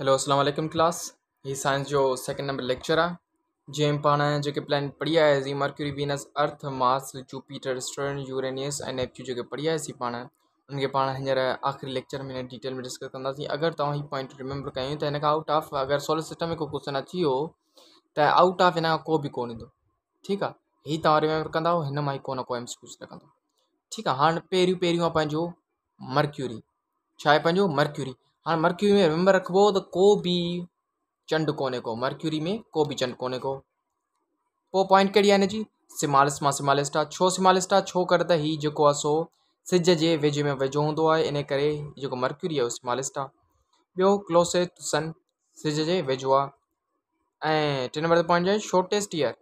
Hello अस्सलाम वालेकुम class ये साइंस जो सेकंड नंबर लेक्चर है जंहिं पाण जेके प्लैनेट पढ़ी आयासीं Mercury Venus Earth Mars Jupiter Saturn Uranus and Neptune जेके पढ़ी आयासीं पाण उनके पा हींअर आख़िरी लेक्चर में डिटेल तो तो में डिस्कस कंदासीं अगरि तव्हां हीउ पॉइंट रिमेंबर कयूं त हिन आउट ऑफ अगर सोलर सिस्टम में को क्वेश्चन अची वियो तो आउट ऑफ इनका को भी कोन ईंदो ठीकु आहे हीउ रिमेंबर कंदा हिन मां ई को न को एम्स कुझु लॻंदो ठीकु आहे हाणे पे पहिरियों मर्क्यूरी छा आहे मर्क्यूरी हाँ मर्क्यूरी में रिमेंबर तो को भी चंड कोने को मर्क्यूरी में को भी चंड कोने को वो पॉइंट कड़ी आने जी सिमालिस मां सिमालिस्टा छो सिमालिस्टा छो कर त ही जो आहे सो सिज जे वेझे में वेझो हूंदो आहे इन करे मर्क्यूरी है उहो सिमालिस्ट आहे ॿियो क्लोसेस्ट सन सिज जे वेझो आ टे नंबर पॉइंट आहे शॉर्टेस्ट ईयर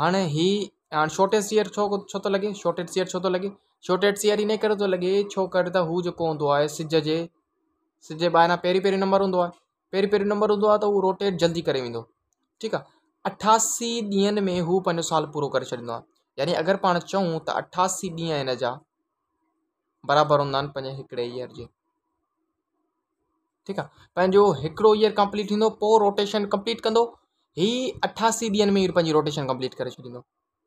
हाँ हि हाँ शॉर्टेस्ट ईयर छो छो तो लगे शॉर्टेस्ट ईयर छो तो लगे शॉर्टेस्ट ईयर इन करे तो लगे छो कर त हू हों सिज जे जे बहरा पेरी पेरी नंबर हूंदो आहे पहिरीं नंबर हूंदो आहे त रोटेट जल्दी करे वेंदो ठीकु आहे अठासी ॾींहंनि में हू पंहिंजो साल पूरा करे छॾींदो अगर पा अगरि तो चऊं त अठासी ॾींहं हिन जा बराबरि हूंदा ईयर जे ठीक है पंहिंजो ईयर कंप्लीट थींदो रोटेशन कंप्लीट कंदो हीउ अठासी ॾींहंनि में ई रोटेशन कंप्लीट कर छॾींदो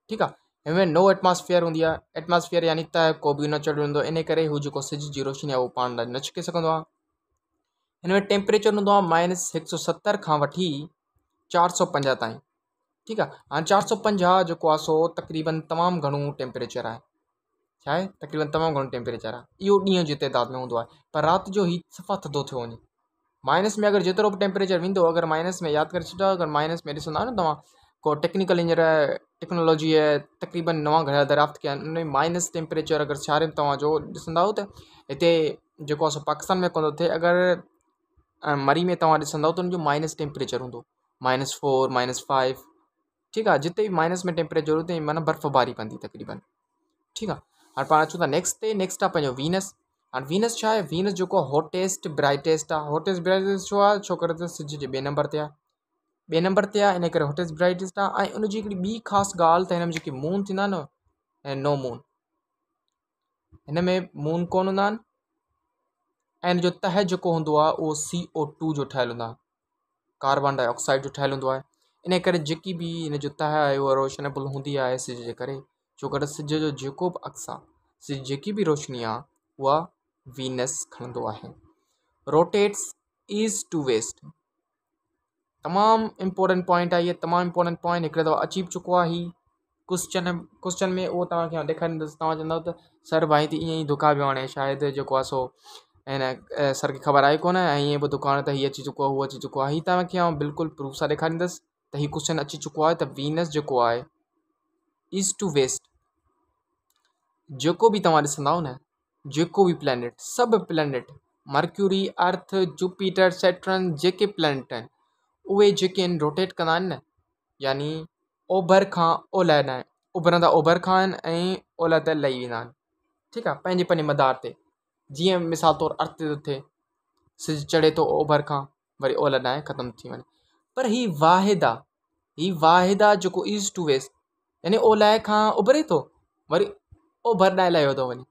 ठीक है इनमें नो एटमॉस्फेयर होंगी आहे एटमॉस्फेयर यानी त को भी न चढ़ियो हूंदो इन करे सिज की रोशनी है उहो पा न छिके इनमें में टेम्परेचर हों माइनस एक सौ सत्तर का वी चार सौ पंजा तीन ठीक है हाँ चार सौ पंजा जो आहे सो तक़रीबन तमाम घणो टेम्परेचर है छा है तक़रीबन तमाम घणो टेम्परेचर है इो डी की तइदाद में होंगे पर रात जो ही सफ़ा थदो थो वे माइनस में अगर जितो भी टेम्परेचर वो अगर माइनस में याद कर छॾियो अगर माइनस में ऐसा ना तुम को टेक्निकल इंजर टेक्नोलॉजी तक़रीबन नवा घर दरियाफ़्त क्या उन्हें माइनस टेम्परेचर अगर सारे तुम जो ऐसा आहियो त हिते सो पाकिस्तान में कोन थे अगर मरी में तव्हां ॾिसंदव त हुनजो माइनस टेम्परेचर हूंदो माइनस फोर माइनस फाइव ठीकु आहे जिते बि माइनस में टेम्परेचर हुते माना बर्फबारी कंदी तक़रीबन ठीकु आहे हाणे पाण अचूं था नेक्स्ट ते नेक्स्ट आहे पंहिंजो वीनस हाणे वीनस छा आहे वीनस जेको आहे हॉटेस्ट ब्राइटेस्ट आहे हॉटेस्ट ब्राइटेस्ट छो आहे छोकरि त सिज जे ॿिए नंबर ते आहे ॿिए नंबर ते आहे इन करे हॉटेस्ट ब्राइटेस्ट आहे ऐं उनजी हिकिड़ी ॿी ख़ासि ॻाल्हि त हिन में जेके मून थींदा न ऐं नो मून हिन में मून कोन हूंदा आहिनि ऐं इन जो तह जेको हूंदो आहे उहो सी ओ टू जो ठहियलु हूंदो आहे कार्बन डाइऑक्साइड जो ठहियलु हूंदो आहे इन करे जेकी बि इन जो तह आहे उहा रोशनेबल हूंदी आहे सिज जे करे छोकि सिज जो जेको बि अक्स आहे सिॼु जेकी बि रोशनी आहे उहा वीनस खणंदो आहे रोटेट्स इज़ टू वेस्ट तमामु इम्पोर्टेंट पॉइंट आहे इहे तमामु इम्पोर्टेंट पॉइंट हिकिड़े दफ़ा अची चुको आहे ही क्वेश्चन क्वेश्चन में उहो तव्हांखे ॾेखारींदुसि तव्हां चवंदव त सर भाई त ईअं ई दुखा पियो शायदि जेको सो ऐं सर खे ख़बर आई कोन ऐं हीअं दुकान ते हीअ अची चुको वो अची चुको आहे तक बिल्कुल प्रूफ सां ॾेखारींदसि तो हीउ क्वेश्चन अची चुको है त वीनस जेको आहे इज़ टू वेस्ट जो भी तव्हां ॾिसंदव न जेको बि प्लैनेट सभु planet Mercury Earth Jupiter Saturn जो प्लैनेट आहिनि उहे रोटेट कंदा आहिनि यानी ओभर का ओलह न उभरंदा ओभर का आहिनि ऐं ओलह ते लही पैं मदार ते जीअं मिसाल तौरु अर्थ थो थिए सिज चढ़े थो ओभर खां वरी ओला ॾांहुं ख़तमु थी वञे पर हीअ वाहिदा ही वाहिदा जेको ईज़ टू वेस्ट यानी ओलाए खां उभरे थो वरी ओभर ॾांए लहियो थो वञे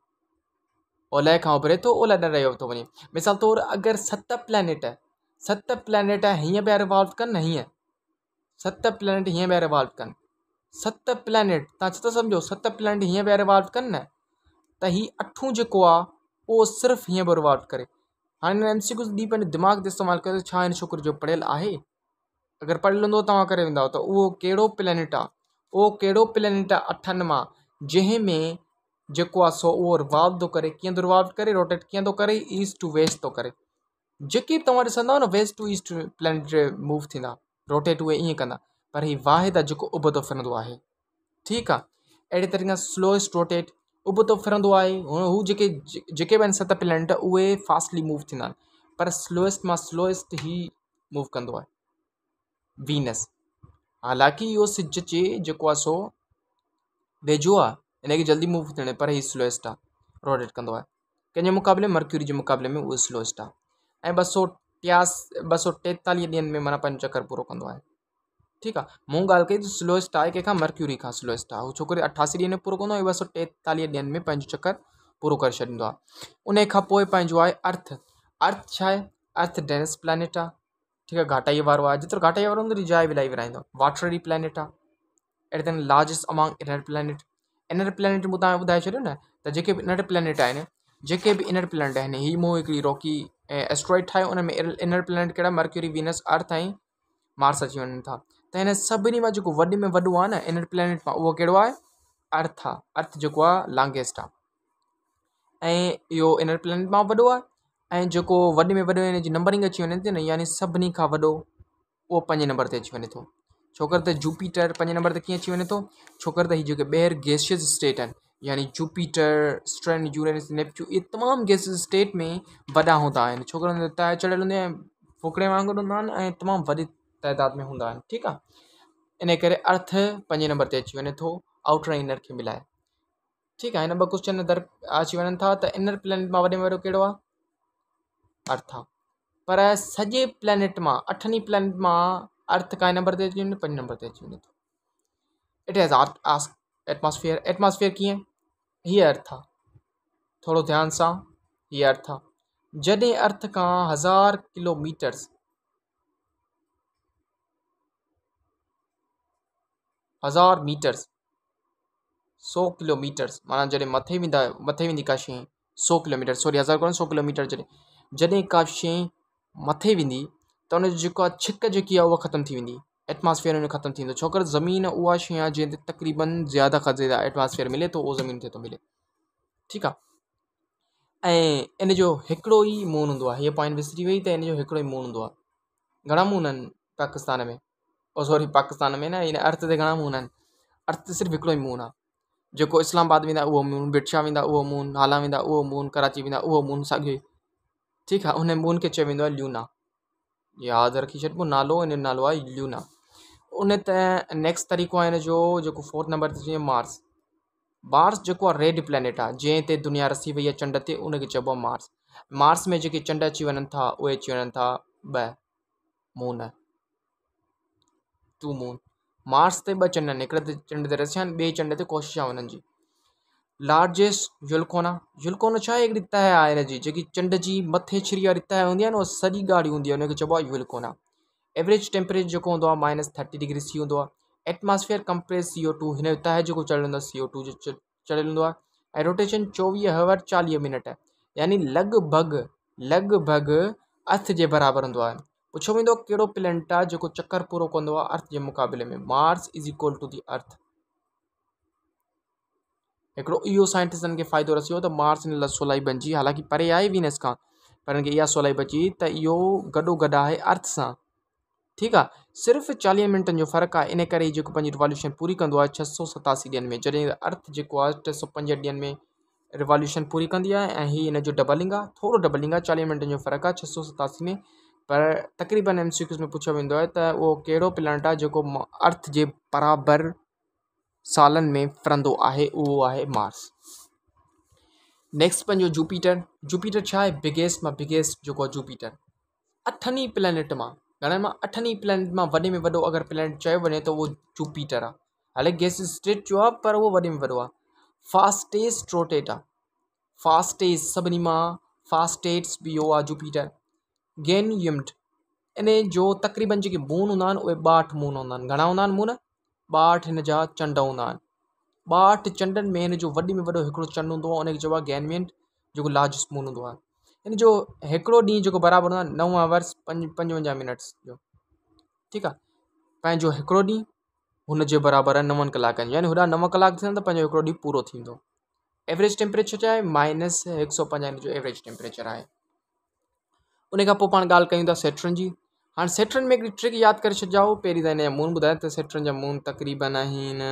ओलह खां उभरे थो ओला ॾांहुं लहियो थो वञे मिसाल तौरु अगरि सत प्लेनेट सत प्लेनेट हीअं पिया रिवॉल्व कनि न हीअं सत प्लेनेट हीअं पया रिवॉल्व कनि सत प्लेनेट तव्हां छा था सम्झो सत प्लेनेट हीअं पिया रिवॉल्व कनि न त हीउ अठूं जेको आहे उहो सिर्फ़ु हीअं बर्बादु करे हाणे एम सी क्यूज़ ॾींहुं दिमाग़ ते इस्तेमालु कयो छा हिन छोकिरे जो पढ़ियलु आहे अगरि पढ़ियलु हूंदो तव्हां करे वेंदव त उहो कहिड़ो प्लैनेट आहे उहो कहिड़ो प्लैनेट आहे अठनि मां जंहिंमें सो वो रिवाल्व तो करे कि थो रिवाल्व करे रोटेट कि करे ईस्ट टू वेस्ट तो करे जेके बि तव्हां ॾिसंदव west to east planet move थींदा रोटेट उहे ईअं कंदा पर हीउ वाहिद आहे जेको फिर फिरंदो आहे ठीकु आहे तरीक़े स्लोएस्ट रोटेट उबितो फिरंदो आहे हूअ हू जेके जेके बि आहिनि सत प्लैनेट उहे फास्टली मूव थींदा आहिनि पर स्लोएस्ट मां स्लोएस्ट ई मूव कंदो आहे वीनस हालांकि इहो सिज जेको आहे सो वेझो आहे इनखे जल्दी मूव थियण पर हीअ स्लोएस्ट आहे रोडेट कंदो आहे कंहिंजे मुक़ाबले मर्क्यूरी जे मुक़ाबले में उहो स्लोएस्ट आहे ऐं ॿ सौ टियास ॿ सौ टेतालीह ॾींहंनि में माना चकर पूरो कंदो आहे ठीक है मूंग ॻाल्हि कई स्लोएस्ट आहे कंहिंखां मर्क्यूरी का स्लोएस्ट आहे हू अठासी ॾींहं में पूरा कंदो आहे सौ टेतालीह ॾींहंनि में पंहिंजो चक्कर पूरा कर छॾींदो उन अर्थ अर्थ छा अर्थ डेनस प्लैनेट आ ठीकु आहे घाटाईअ वारो आ जेतिरो घाटा वारो जाए रिजाए विलाई विराईंदो वाटरी प्लैनेट आहे अहिड़े largest among inner planet inner planet मु तुम बुधा छोड़ो न जो भी इनर प्लैनेट आहिनि जेके भी इनर प्लैनेट हैं हीअ मूँ रॉकी एस्ट्रॉइड ठाहियो उन में इनर प्लैनेट कड़ा मर्क्यूरी वीनस अर्थ आई मार्स अची वन था त हिन सभिनी मां जेको वॾे में वॾो आहे न इन प्लेनेट मां उहो कहिड़ो आहे अर्थ आहे अर्थ जेको आहे लांगेस्ट आहे ऐं इहो इन प्लेनेट मां वॾो आहे ऐं जेको वॾे में वॾो हिन जी नंबरिंग अची वञे थी न यानी सभिनी खां वॾो उहो पंजे नंबर ते अची वञे थो छो त जुपीटर पंजे नंबर ते कीअं अची वञे थो छो त हीअ जेके ॿीहर गैसियस स्टेट आहिनि यानी जुपीटर स्ट्रेन यूरेनस नेपच्यू इहे तमामु गैसियस स्टेट में वॾा हूंदा आहिनि छोकिरनि ते त चढ़ियल हूंदी आहे फुकड़े वांगुरु हूंदा आहिनि ऐं तमामु वॾी तइदाद में हूंदा ठीक है आहे इन करे अर्थ पंजे नंबर से अची वे थो आउटर इनर के मिले ठीक है हिन ॿ क्वेश्चन दर अची वन था त इनर प्लैनेट में वे में वो कड़ो आहे अर्थ आहे पर सजे प्लैनेट मां अठनि प्लैनेट में अर्थ काए नंबर से अची पे नंबर से अची वञे थो it has as atmosphere atmosphere कीअं हीअ अर्थ आ थोड़ा ध्यान से हीअ अर्थ आहे जॾहिं अर्थ का हज़ार किलोमीटर्स હજાર મીટર્સ સો કિલોમીટર્સ માना જડે મથેવિંદા મથેવિંદી કાશી સો કિલોમીટર સોરી હજાર કોन सौ किलोमीटर जॾहिं जॾहिं का शइ मथे वेंदी त हुनजो जेको आहे छिक जेकी आहे उहा ख़तमु थी वेंदी एटमॉस्फेयर में ख़तमु थींदो छो ज़मीन उहा शइ तक़रीबन ज़्यादा खां ज़्यादा एटमॉस्फेयर मिले तो वो ज़मीन से तो मिले ठीक आहे ऐं ही जो हिकिड़ो ई पॉइंट विसरी वही त इन जो हिकिड़ो ई मोन हूंदो पाकिस्तान में ओ सॉरी पाकिस्तान में न हिन अर्थ ते घणा मून अर्थ सिर्फ सिर्फ़ु हिकिड़ो मून है तो जो इस्लामाबाद वा वो मून बिरछा वेंदा वो मून नाला वा वो मून कराची वा वो मून साॻियो ई ठीकु आहे मून खे चयो वेंदो ल्यूना यादि रखी छो नालो इन नालो आ ल्यूना उन त नेक्स्ट तरीक़ो आहे हिन जो फोर्थ नंबर मार्स मार्स जेको रेड प्लैनेट आ जैसे दुनिया रसी वही आहे चंड ते उनखे मार्स मार्स में जेके चंड अची वञनि था वे अची वञनि था ॿ मून टू मून मार्स ते ॿ चंड आहिनि हिकिड़े चंड ते रशिया ॿिए चंड ते कोशिश हुननि जी लार्जेस्ट युलकोना युलकोना छा आहे हिकिड़ी तह आहे हिन जी जेकी चंड जी मथे छिरी वारी तह हूंदी आहे न उहा सॼी ॻाढ़ी हूंदी आहे हुनखे चइबो आहे युलकोना एवरेज टेम्परेचर जेको हूंदो आहे माइनस थर्टी डिग्री सी हूंदो आहे atmosphere compress C O two हिन तह जेको चढ़ियल हूंदो आहे सी ओ टू जो चढ़ियल हूंदो आहे ऐं रोटेशन चोवीह हवर चालीह मिनट यानी लॻभॻि लॻभॻि अध जे बराबरि हूंदो आहे पुछो वेंदो तो, कहिड़ो प्लेनेट आहे जेको चकर पूरो अर्थ के मुक़ाबले में Mars is equal to the Earth हिकिड़ो इहो साइंटिस्टनि खे फ़ाइदो रसियो त मार्स इन लाइ बन बणिजी हालांकि परे आहे वीनस का पर हिनखे इहा सवलाई बची तो यो गॾो गॾु आहे अर्थ सां ठीक है सिर्फ चालीह मिंटनि जो फर्क है इन करे रिवॉल्यूशन पूरी कंदो आहे छह सौ सतासी ॾींहंनि में जॾहिं अर्थ जो आहे टे सौ पंज ॾींहंनि में रिवॉल्यूशन पूरी कंदी आहे ऐं हीअ डबलिंग आहे थोरो डबलिंग आ चालीह मिंटनि जो फर्क है छह सौ सतासी में पर तक़रीबन एम सी क्यूज़ में पुछियो वो आहे वो कड़ो कहिड़ो प्लैनेट अर्थ के बराबर साल में फिरंद है वो है मार्स नेक्स्ट पो जुपिटर जुपिटर छा बिगेस्ट में बिगेस्ट जो जुपीटर अठन ही प्लैनेट मां में अठन ही प्लैनेट में वे में वो अगर प्लैनेट चयो वञे त उहो जुपिटर आहे गैस स्ट्रेट जो पर वो वे में वो आ फास्टेस्ट रोटेट आ फास्टेस्ट सभी फास्टेट्स भी बि जुपिटर गेन यम्ट इन जो तक़रीबन जेके बून हूंदा उठ मून हूंदा आहिनि घणा हूंदा आहिनि मून ॿाहठि हिन जा चंड हूंदा आहिनि ॿाहठि में हिन जो वॾे में वॾो चंड हूंदो आहे उनखे चइबो आहे लार्जेस्ट मून हूंदो आहे हिन जो हिकिड़ो ॾींहुं जेको बराबरि नव आवर्स पंज मिनट्स जो ठीक है पंहिंजो हिकिड़ो ॾींहुं हुन जे बराबरि आहे यानी होॾा नव कलाक थियनि त पंहिंजो एवरेज टेम्परेचर छा माइनस एक सौ पंजाह जो एवरेज टेम्परेचर है उन पा गाल पाण ॻाल्हि कयूं था सेटरन जी हाणे सेटरन में ट्रिक याद कर छॾिजो पहिरीं त मून बुधा तो सेटरन जा मून तक़रीबन आहिनि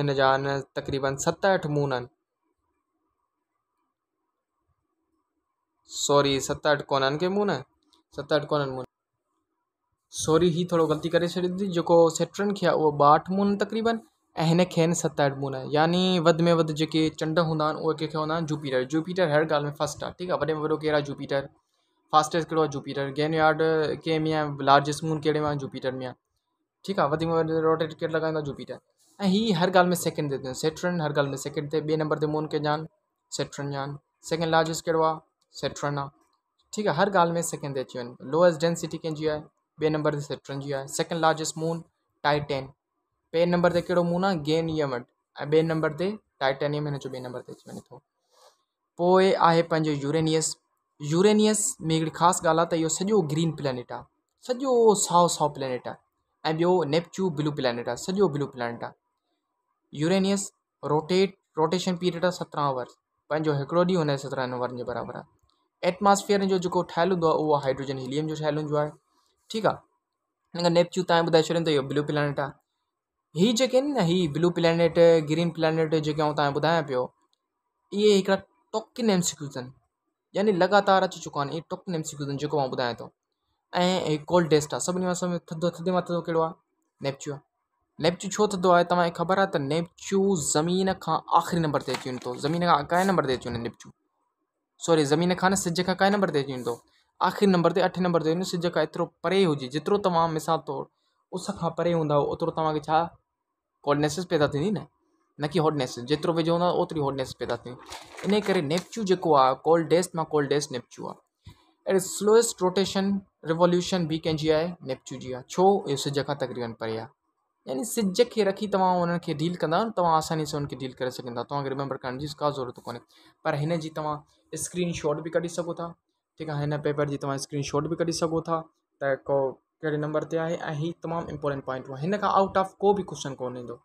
इन ज तकरीबन आहिनि अठ मून सॉरी सतहठि अठ को मून सतहठि अठ को मून सॉरी ही थोरो ग़लती करे छॾी जेको सेटरन खे आहे उहो मून तक़रीबन एहने खेन सत्तर मुन यानी वध में वध जेके चंड हूँ आहिनि उहे कंहिंखे हूंदा जुपीटर जुपीटर हर ॻाल्हि में फस्ट आहे ठीक है वे में वो केरु जुपीटर फास्टेस्ट कड़ो आहे जुपीटर गेन यार्ड कंहिं में आहे लार्जेस्ट मून कहिड़े में जुपीटर में ठीक है आहे में रोटेट केरु लॻाईंदो जुपीटर ऐं ही हर ॻाल्हि में सेकेंड ते सेट्रन हर गाल में सेकेंड ते बे नंबर से मून कंहिंजा आहिनि सेट्रन जा सेकेंड लार्जेस्ट कड़ो आहे सेट्रन आहे ठीक है हर ॻाल्हि में सेकेंड ते अची वञनि लोएस्ट डेंसिटी कंहिंजी नंबर से सेट्रन जी आहे सेकेंड लार्जेस्ट मून टाइटेन બે નંબર તે કેડો મૂના ગેન યમટ બે નંબર તે ટાઇટેનિયમ હે નેચુ બે નંબર તે પોએ આય પંજો યુરેનિયસ યુરેનિયસ મે એક ખાસ ગાલા ત સજો ગ્રીન પ્લેનેટા સજો સાઉ સાઉ પ્લેનેટા એ નેપ્ચ્યુ બ્લુ પ્લેનેટા સજો બ્લુ પ્લેનેટા Uranus rotate rotation period 17 hours પંજો એકડો 19 17 અવર્સ જે બરાબર આ એટમોસ્ફિયર જો જો ઠાલું દો વો હાઇડ્રોજન હિલીમ જો ઠાલું જો આ ઠીક આ નેપ્ચ્યુ તા બતા છર તો બ્લુ પ્લેનેટા हीअ जेके न हीअ ब्लू प्लेनेट ग्रीन प्लैनेट जेके आउं तव्हांखे ॿुधायां पियो इहे हिकिड़ा टोकिन एम यानी लॻातार अची चुका आहिनि इहे टोकिन एम सी क्यूज़ आहिनि जेको मां ॿुधायां तो। थो ऐं कोल्ड टेस्ट आहे सभिनी मां सभु थधो थधे मां थधो कहिड़ो आहे नेपच्यू नेपच्यू छो थधो आहे तव्हांखे ख़बर आहे त नेपच्यू ज़मीन खां आख़िरी नंबर ते अची वञे थो तो। ज़मीन खां काएं नंबर ते अची वञे नेपच्यू सॉरी ज़मीन खां न सिज खां काएं नंबर ते अची वञे थो तो। आख़िरी नंबर ते अठे नंबर ते वञे सिज खां एतिरो परे हुजे जेतिरो तव्हां मिसां थो उस खां परे हूंदा ओतिरो तव्हांखे छा पैदा थींदी न न की हॉटनेस जेतिरो विझंदा ओतिरी हॉटनेस पैदा थी इन करे नेपच्यू जेको आहे कोल्डेस्ट मां कोल्डेस्ट नेपच्यू आहे स्लोएस्ट रोटेशन रिवोल्यूशन भी कंहिंजी है नेपच्यू की छो इहो सिज का तक़रीबन परे आहे यानी सिज खे रखी तुम उन्हनि खे डील कंदा तव्हां आसानी सां उनखे डील कर रिमेंबर करण जी का ज़रूरत को पर हिन जी तव्हां स्क्रीन शॉट बि कढी सघो था ठीकु पेपर की तव्हां स्क्रीन शॉट बि कढी सघो था कड़े नंबर से है तमाम हीउ इंपोर्टेंट पॉइंट हुआ इनका आउट ऑफ को भी क्वेश्चन को